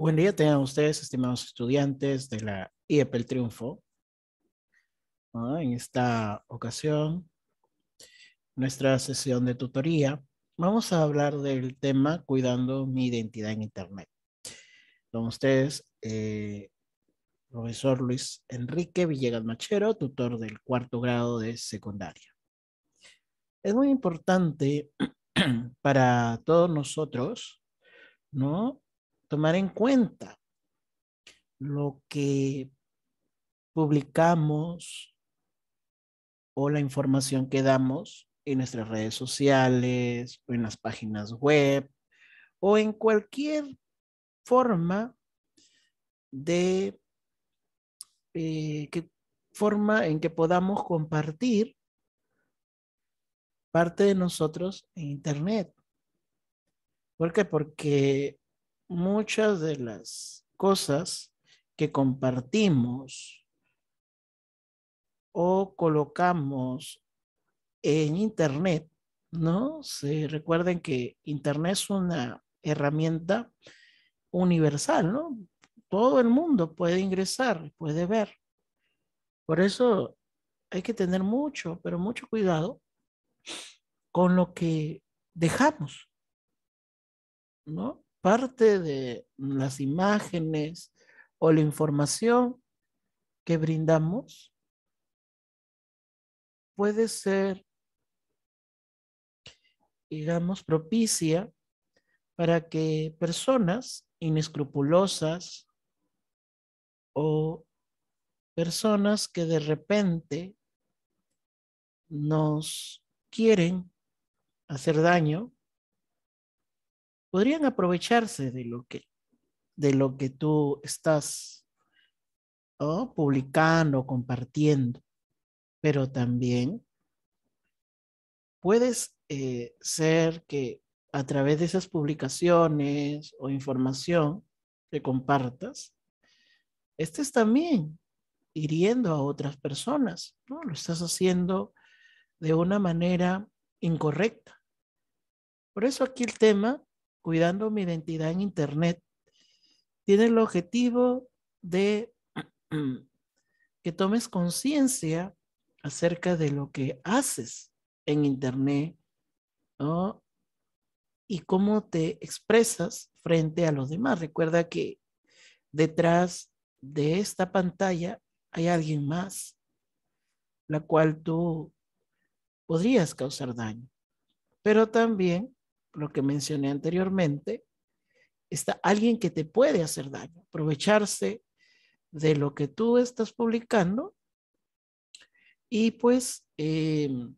Buen día tengan ustedes, estimados estudiantes de la IEP El Triunfo. Ah, en esta ocasión, nuestra sesión de tutoría, vamos a hablar del tema cuidando mi identidad en Internet. Con ustedes, eh, profesor Luis Enrique Villegas Machero, tutor del cuarto grado de secundaria. Es muy importante para todos nosotros, ¿no? tomar en cuenta lo que publicamos o la información que damos en nuestras redes sociales o en las páginas web o en cualquier forma de eh, forma en que podamos compartir parte de nosotros en internet. ¿Por qué? Porque muchas de las cosas que compartimos o colocamos en Internet, ¿no? Se recuerden que Internet es una herramienta universal, ¿no? Todo el mundo puede ingresar, puede ver. Por eso hay que tener mucho, pero mucho cuidado con lo que dejamos, ¿no? parte de las imágenes o la información que brindamos puede ser, digamos, propicia para que personas inescrupulosas o personas que de repente nos quieren hacer daño podrían aprovecharse de lo que, de lo que tú estás publicando, compartiendo, pero también puedes eh, ser que a través de esas publicaciones o información que compartas, estés también hiriendo a otras personas, ¿no? Lo estás haciendo de una manera incorrecta. Por eso aquí el tema cuidando mi identidad en Internet, tiene el objetivo de que tomes conciencia acerca de lo que haces en Internet y cómo te expresas frente a los demás. Recuerda que detrás de esta pantalla hay alguien más, la cual tú podrías causar daño. Pero también lo que mencioné anteriormente, está alguien que te puede hacer daño, aprovecharse de lo que tú estás publicando y pues em,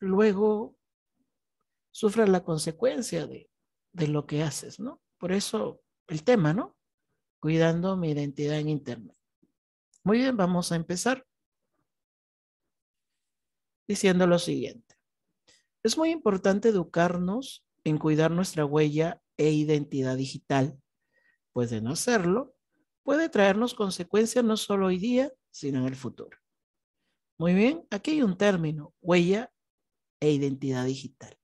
luego sufra la consecuencia de, de lo que haces, ¿no? Por eso el tema, ¿no? Cuidando mi identidad en Internet. Muy bien, vamos a empezar diciendo lo siguiente. Es muy importante educarnos en cuidar nuestra huella e identidad digital, pues de no hacerlo, puede traernos consecuencias no solo hoy día, sino en el futuro. Muy bien, aquí hay un término, huella e identidad digital.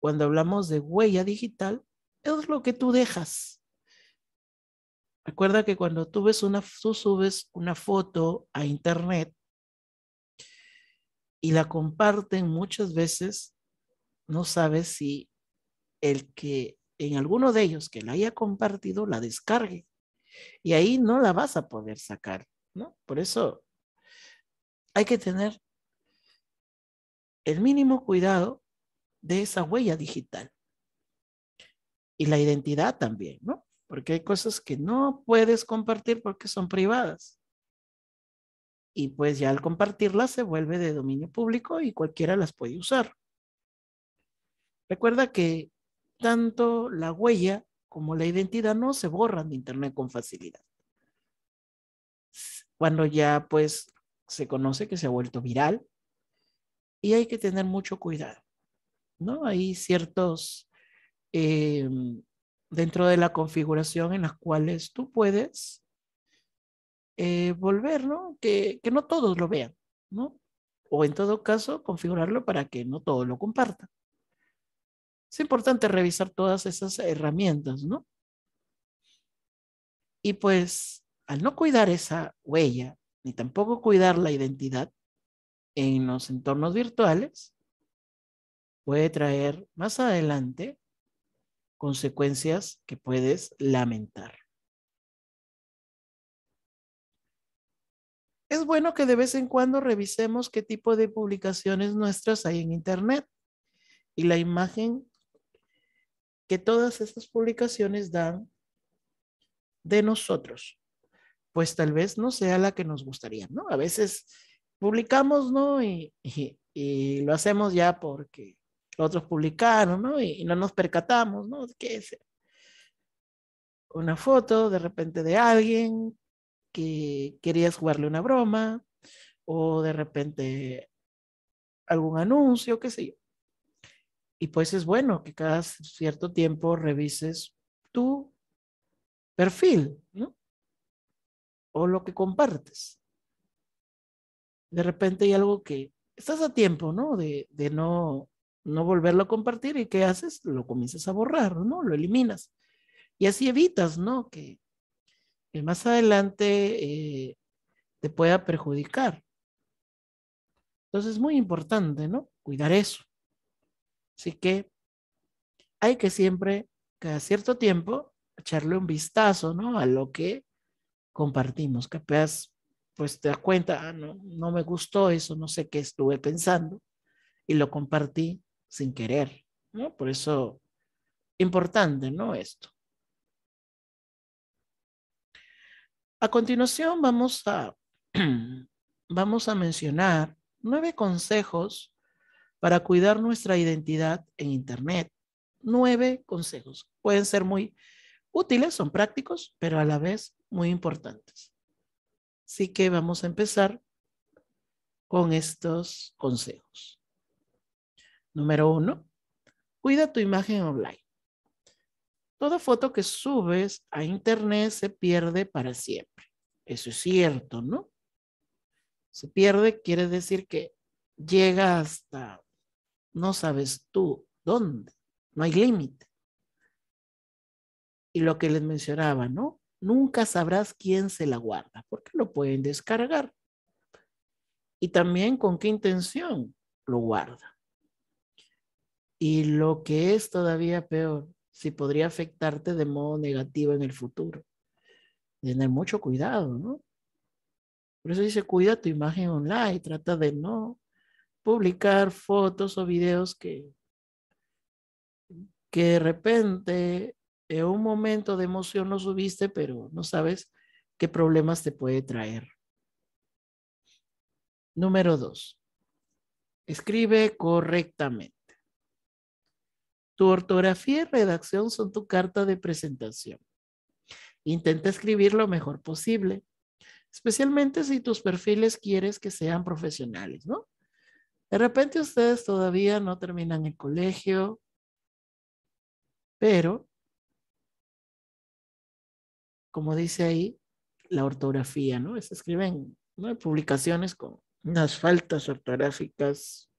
Cuando hablamos de huella digital, es lo que tú dejas. Recuerda que cuando tú, subes una foto a internet y la comparten muchas veces, no sabes si el que en alguno de ellos que la haya compartido la descargue y ahí no la vas a poder sacar, ¿no? Por eso hay que tener el mínimo cuidado de esa huella digital y la identidad también, ¿no? Porque hay cosas que no puedes compartir porque son privadas. Y pues ya al compartirlas se vuelve de dominio público y cualquiera las puede usar. Recuerda que tanto la huella como la identidad no se borran de Internet con facilidad. Cuando ya pues se conoce que se ha vuelto viral y hay que tener mucho cuidado, ¿no? Hay ciertos, eh, dentro de la configuración en las cuales tú puedes eh, volver, ¿no? Que, que no todos lo vean, ¿no? O en todo caso, configurarlo para que no todos lo compartan. Es importante revisar todas esas herramientas, ¿no? Y pues al no cuidar esa huella, ni tampoco cuidar la identidad en los entornos virtuales, puede traer más adelante consecuencias que puedes lamentar. Es bueno que de vez en cuando revisemos qué tipo de publicaciones nuestras hay en Internet y la imagen que todas estas publicaciones dan de nosotros, pues tal vez no sea la que nos gustaría, ¿no? A veces publicamos, ¿no? Y, lo hacemos ya porque otros publicaron, ¿no? Y, no nos percatamos, ¿no? Que es? Una foto de repente de alguien que querías jugarle una broma o de repente algún anuncio, qué sé yo. Y pues es bueno que cada cierto tiempo revises tu perfil, ¿no? O lo que compartes. De repente hay algo que estás a tiempo, ¿no? De, de no, no volverlo a compartir y ¿qué haces? Lo comienzas a borrar, ¿no? Lo eliminas. Y así evitas, ¿no? Que, más adelante eh, te pueda perjudicar. Entonces es muy importante, ¿no? Cuidar eso. Así que hay que siempre, cada cierto tiempo, echarle un vistazo, ¿no? A lo que compartimos. Capaz, pues te das cuenta, ah, no, no me gustó eso, no sé qué estuve pensando y lo compartí sin querer, ¿no? Por eso, importante, ¿no? Esto. A continuación vamos a, vamos a mencionar nueve consejos para cuidar nuestra identidad en Internet. Nueve consejos. Pueden ser muy útiles, son prácticos, pero a la vez muy importantes. Así que vamos a empezar con estos consejos. Número uno, cuida tu imagen online. Toda foto que subes a internet se pierde para siempre. Eso es cierto, ¿no? Se pierde quiere decir que llega hasta no sabes tú dónde, no hay límite. Y lo que les mencionaba, ¿no? Nunca sabrás quién se la guarda, porque lo pueden descargar. Y también con qué intención lo guarda. Y lo que es todavía peor, si podría afectarte de modo negativo en el futuro. Tener mucho cuidado, ¿no? Por eso dice, cuida tu imagen online, trata de no publicar fotos o videos que, que de repente en un momento de emoción no subiste, pero no sabes qué problemas te puede traer. Número dos, escribe correctamente. Tu ortografía y redacción son tu carta de presentación. Intenta escribir lo mejor posible, especialmente si tus perfiles quieres que sean profesionales, ¿no? De repente ustedes todavía no terminan el colegio, pero, como dice ahí, la ortografía, ¿no? Se escriben ¿no? publicaciones con unas faltas ortográficas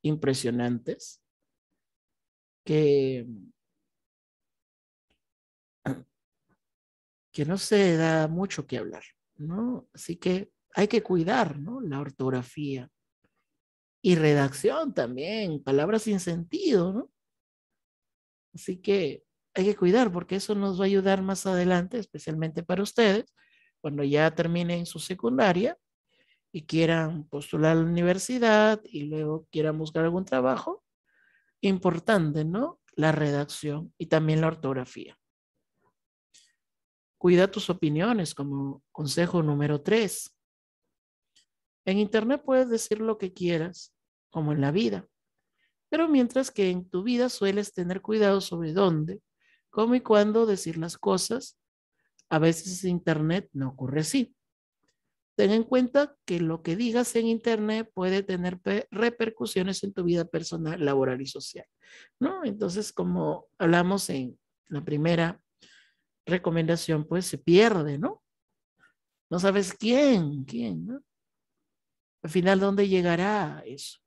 impresionantes que, que no se da mucho que hablar, ¿no? Así que hay que cuidar, ¿no? La ortografía y redacción también, palabras sin sentido, ¿no? Así que hay que cuidar porque eso nos va a ayudar más adelante, especialmente para ustedes, cuando ya terminen su secundaria y quieran postular a la universidad y luego quieran buscar algún trabajo. Importante, ¿no? La redacción y también la ortografía. Cuida tus opiniones como consejo número tres. En Internet puedes decir lo que quieras, como en la vida. Pero mientras que en tu vida sueles tener cuidado sobre dónde, cómo y cuándo decir las cosas, a veces en Internet no ocurre así. Ten en cuenta que lo que digas en Internet puede tener repercusiones en tu vida personal, laboral y social. ¿no? Entonces, como hablamos en la primera recomendación, pues se pierde, ¿no? No sabes quién, quién, ¿no? Al final, ¿dónde llegará eso?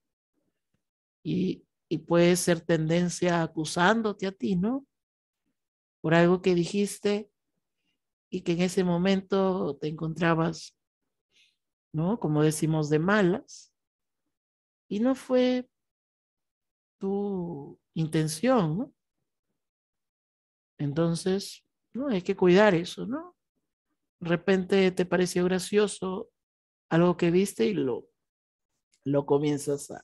y, puede ser tendencia acusándote a ti, ¿no? Por algo que dijiste y que en ese momento te encontrabas, ¿no? Como decimos, de malas. Y no fue tu intención, ¿no? Entonces, no, hay que cuidar eso, ¿no? De repente te pareció gracioso algo que viste y lo, lo comienzas a,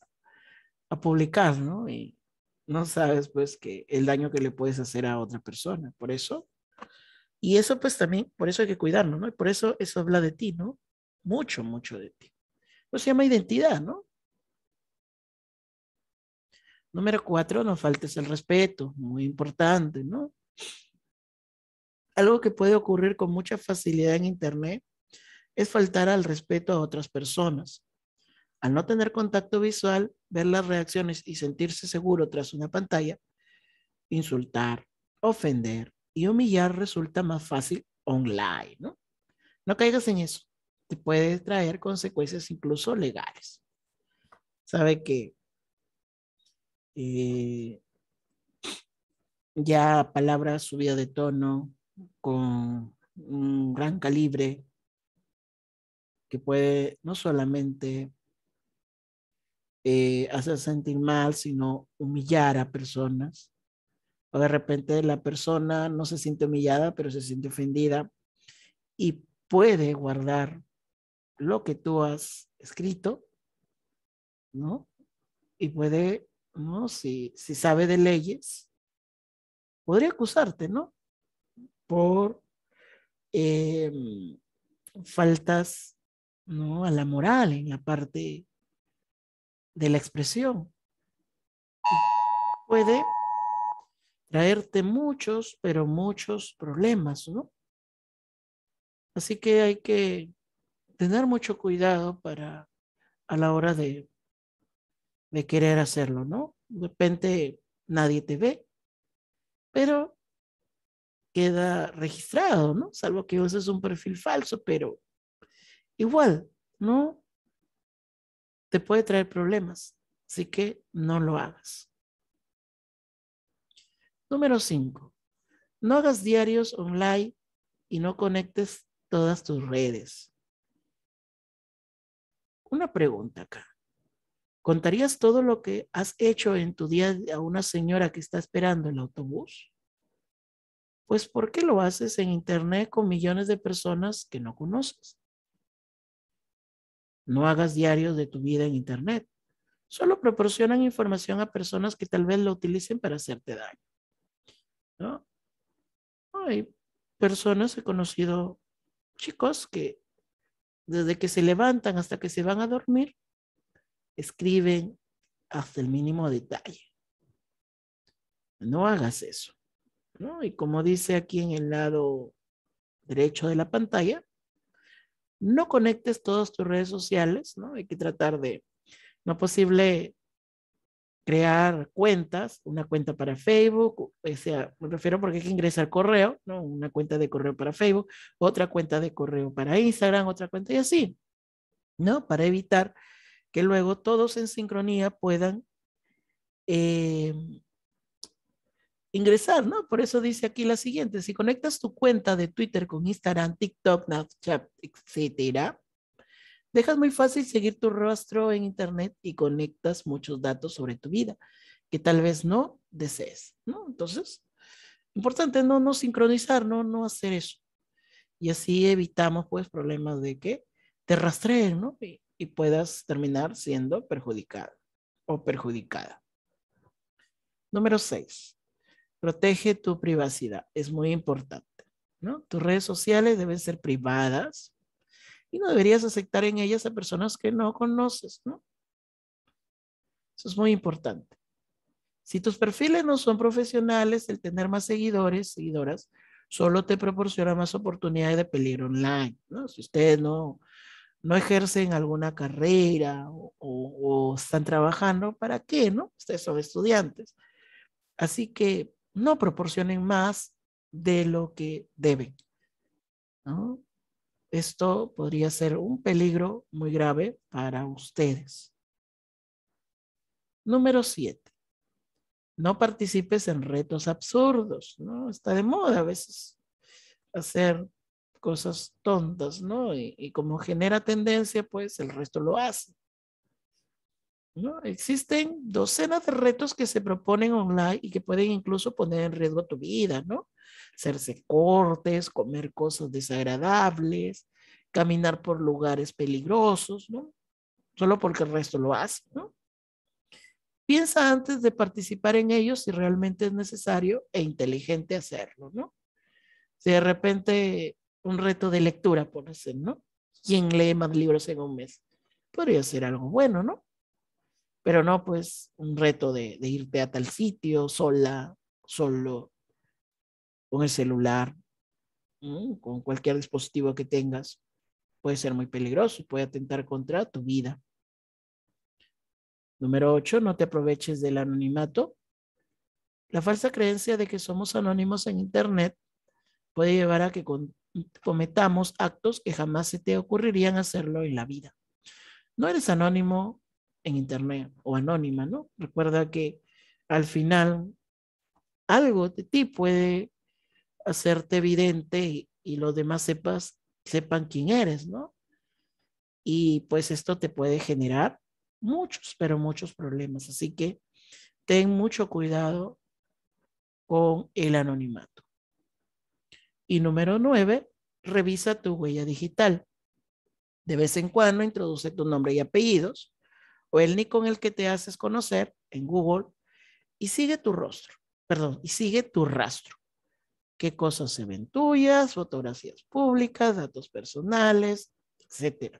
a publicar, ¿no? Y no sabes, pues, que el daño que le puedes hacer a otra persona. Por eso, y eso, pues, también, por eso hay que cuidarnos, ¿no? Y por eso eso habla de ti, ¿no? Mucho, mucho de ti. Pues se llama identidad, ¿no? Número cuatro, no faltes el respeto, muy importante, ¿no? Algo que puede ocurrir con mucha facilidad en Internet es faltar al respeto a otras personas. Al no tener contacto visual, ver las reacciones y sentirse seguro tras una pantalla, insultar, ofender y humillar resulta más fácil online, ¿no? No caigas en eso. Te puede traer consecuencias incluso legales. Sabe que eh, ya palabras subidas de tono con un gran calibre que puede no solamente eh, hacer sentir mal, sino humillar a personas. O de repente la persona no se siente humillada, pero se siente ofendida y puede guardar lo que tú has escrito, ¿no? Y puede, ¿no? Si, si sabe de leyes, podría acusarte, ¿no? Por em, faltas, ¿no? A la moral en la parte de la expresión. Puede traerte muchos, pero muchos problemas, ¿no? Así que hay que tener mucho cuidado para a la hora de, de querer hacerlo, ¿no? De repente nadie te ve, pero queda registrado, ¿no? Salvo que uses un perfil falso, pero igual, ¿no? te puede traer problemas. Así que no lo hagas. Número 5. No hagas diarios online y no conectes todas tus redes. Una pregunta acá. ¿Contarías todo lo que has hecho en tu día a una señora que está esperando el autobús? Pues ¿por qué lo haces en Internet con millones de personas que no conoces? No hagas diarios de tu vida en Internet. Solo proporcionan información a personas que tal vez lo utilicen para hacerte daño. Hay personas, he conocido chicos que desde que se levantan hasta que se van a dormir, escriben hasta el mínimo detalle. No hagas eso. Y como dice aquí en el lado derecho de la pantalla, no conectes todas tus redes sociales, ¿no? Hay que tratar de, no posible crear cuentas, una cuenta para Facebook, o sea, me refiero porque hay que ingresar correo, ¿no? Una cuenta de correo para Facebook, otra cuenta de correo para Instagram, otra cuenta y así, ¿no? Para evitar que luego todos en sincronía puedan eh, ingresar, ¿no? Por eso dice aquí la siguiente, si conectas tu cuenta de Twitter con Instagram, TikTok, Snapchat, etcétera, dejas muy fácil seguir tu rastro en internet y conectas muchos datos sobre tu vida que tal vez no desees, ¿no? Entonces, importante no no sincronizar, no no hacer eso. Y así evitamos pues problemas de que te rastreen, ¿no? Y, puedas terminar siendo perjudicado o perjudicada. Número 6 protege tu privacidad, es muy importante. ¿no? Tus redes sociales deben ser privadas y no deberías aceptar en ellas a personas que no conoces, ¿no? Eso es muy importante. Si tus perfiles no son profesionales, el tener más seguidores, seguidoras, solo te proporciona más oportunidades de peligro online, ¿no? Si ustedes no, no ejercen alguna carrera o, están trabajando, ¿para qué, no? Ustedes son estudiantes. Así que no proporcionen más de lo que deben. Esto podría ser un peligro muy grave para ustedes. Número siete. No participes en retos absurdos, ¿no? Está de moda a veces hacer cosas tontas, ¿no? Y, y como genera tendencia, pues el resto lo hace. ¿no? Existen docenas de retos que se proponen online y que pueden incluso poner en riesgo tu vida, ¿no? Hacerse cortes, comer cosas desagradables, caminar por lugares peligrosos, ¿no? Solo porque el resto lo hace, ¿no? Piensa antes de participar en ellos si realmente es necesario e inteligente hacerlo, ¿no? Si de repente un reto de lectura, por hacer, ¿no? ¿Quién lee más libros en un mes? Podría ser algo bueno, ¿no? Pero no, pues un reto de, irte a tal sitio sola, solo, con el celular, con cualquier dispositivo que tengas, puede ser muy peligroso y puede atentar contra tu vida. Número 8, no te aproveches del anonimato. La falsa creencia de que somos anónimos en Internet puede llevar a que cometamos actos que jamás se te ocurrirían hacerlo en la vida. No eres anónimo en Internet o anónima, ¿no? Recuerda que al final algo de ti puede hacerte evidente y, los demás sepas, sepan quién eres, ¿no? Y pues esto te puede generar muchos, pero muchos problemas. Así que ten mucho cuidado con el anonimato. Y número nueve, revisa tu huella digital. De vez en cuando introduce tu nombre y apellidos o el nick con el que te haces conocer en Google y sigue tu rostro, perdón, y sigue tu rastro. ¿Qué cosas se ven tuyas? Fotografías públicas, datos personales, etcétera.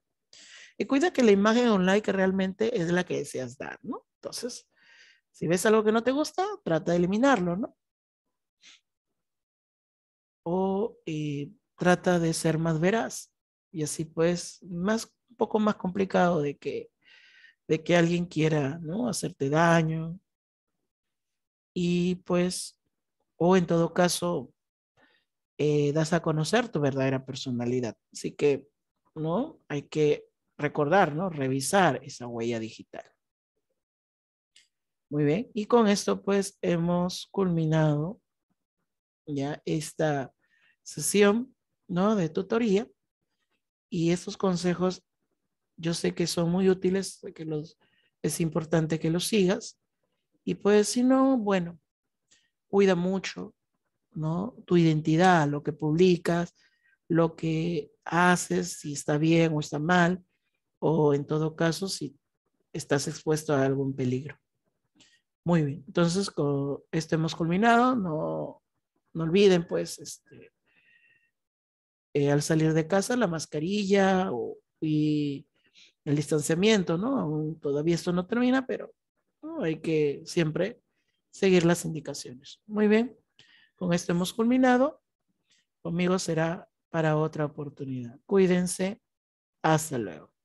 Y cuida que la imagen online que realmente es la que deseas dar, ¿no? Entonces, si ves algo que no te gusta, trata de eliminarlo, ¿no? O eh, trata de ser más veraz. Y así pues, más, un poco más complicado de que de que alguien quiera, ¿no? Hacerte daño. Y pues, o en todo caso, eh, das a conocer tu verdadera personalidad. Así que, ¿no? Hay que recordar, ¿no? Revisar esa huella digital. Muy bien, y con esto pues hemos culminado ya esta sesión, ¿no? De tutoría y estos consejos yo sé que son muy útiles, que los, es importante que los sigas. Y pues si no, bueno, cuida mucho, ¿no? Tu identidad, lo que publicas, lo que haces, si está bien o está mal, o en todo caso, si estás expuesto a algún peligro. Muy bien, entonces con esto hemos culminado. No, no olviden, pues, este, eh, al salir de casa, la mascarilla y el distanciamiento, ¿no? todavía esto no termina, pero hay que siempre seguir las indicaciones. Muy bien, con esto hemos culminado. Conmigo será para otra oportunidad. Cuídense. Hasta luego.